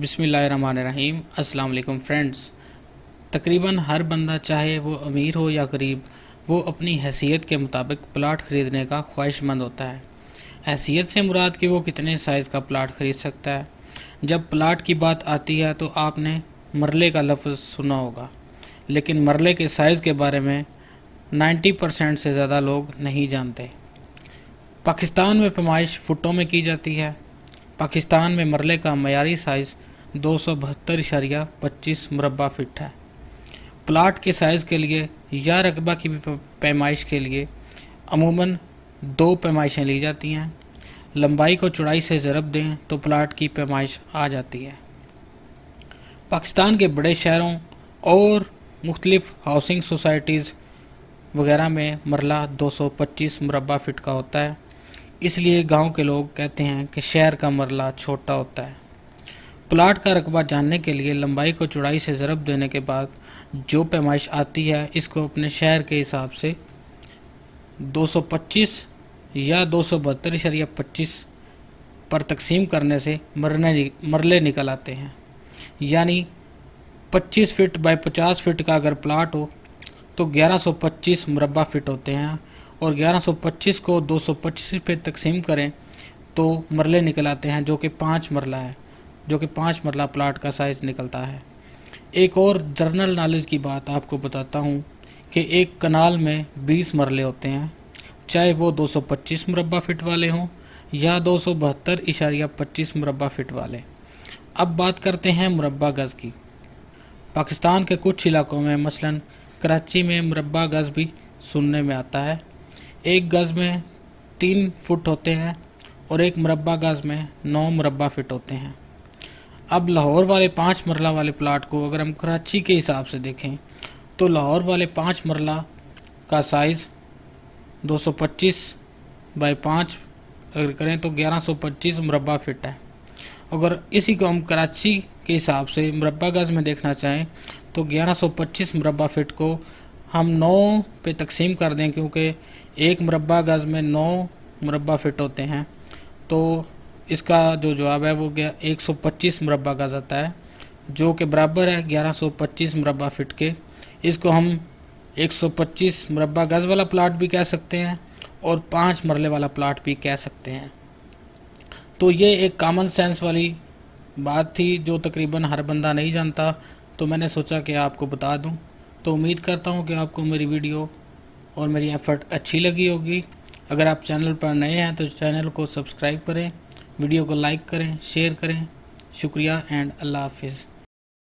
बिसमीम अस्सलाम फ्रेंड्स तकरीबन हर बंदा चाहे वो अमीर हो या गरीब वो अपनी हैसियत के मुताबिक प्लाट ख़रीदने का ख्वाहिशमंद होता है हैसियत से मुराद कि वो कितने साइज़ का प्लाट ख़रीद सकता है जब प्लाट की बात आती है तो आपने मरले का लफ्ज़ सुना होगा लेकिन मरले के साइज़ के बारे में 90 परसेंट से ज़्यादा लोग नहीं जानते पाकिस्तान में पैमाइश फ़ुटों में की जाती है पाकिस्तान में मरले का मयारी साइज़ दो सौ बहत्तर इशारिया पच्चीस मुरबा फिट है प्लाट के साइज़ के लिए या रकबा की पैमाइश के लिए अमूमन दो पैमाइशें ली जाती हैं लंबाई को चौड़ाई से ज़रब दें तो प्लाट की पैमाइश आ जाती है पाकिस्तान के बड़े शहरों और मुख्तलिफ हाउसिंग सोसाइटीज़ वगैरह में मरला 225 मुरबा फिट का होता है इसलिए गांव के लोग कहते हैं कि शहर का मरला छोटा होता है प्लाट का रकबा जानने के लिए लंबाई को चौड़ाई से ज़रब देने के बाद जो पैमाइश आती है इसको अपने शहर के हिसाब से 225 या दो सौ या पच्चीस पर तकसीम करने से मरने मरले निकल आते हैं यानी 25 फीट बाय 50 फीट का अगर प्लाट हो तो 1125 मुरबा फीट होते हैं और 1125 को 225 पे तकसीम करें तो मरले निकल आते हैं जो कि पाँच मरला है जो कि पाँच मरला प्लाट का साइज़ निकलता है एक और जर्नल नॉलेज की बात आपको बताता हूँ कि एक कनाल में बीस मरले होते हैं चाहे वो 225 मुरबा फिट वाले हों या दो सौ बहत्तर इशारिया पच्चीस मुरबा फिट वाले अब बात करते हैं मुरबा गज़ की पाकिस्तान के कुछ इलाकों में मसलन कराची में मुरबा गज़ भी सुनने में आता है एक गज़ में तीन फुट होते हैं और एक मुरबा गज़ में नौ मुरबा फिट होते हैं अब लाहौर वाले पाँच मरला वाले प्लाट को अगर हम कराची के हिसाब से देखें तो लाहौर वाले पाँच मरला का साइज़ 225 बाई पाँच अगर करें तो 1125 मुरबा फिट है अगर इसी को हम कराची के हिसाब से मुरबा गज़ में देखना चाहें तो 1125 मुरबा फिट को हम नौ पे तकसीम कर दें क्योंकि एक मुरबा गज़ में नौ मुरबा फिट होते हैं तो इसका जो जवाब है वो गया एक सौ पच्चीस मुरबा गज़ आता है जो कि बराबर है ग्यारह सौ पच्चीस मुरबा फिट के इसको हम एक सौ पच्चीस मुरबा गज़ वाला प्लाट भी कह सकते हैं और पाँच मरले वाला प्लाट भी कह सकते हैं तो ये एक कामन सेंस वाली बात थी जो तकरीबन हर बंदा नहीं जानता तो मैंने सोचा कि आपको बता दूं तो उम्मीद करता हूं कि आपको मेरी वीडियो और मेरी एफ़र्ट अच्छी लगी होगी अगर आप चैनल पर नए हैं तो चैनल को सब्सक्राइब करें वीडियो को लाइक करें शेयर करें शुक्रिया एंड अल्लाह हाफिज़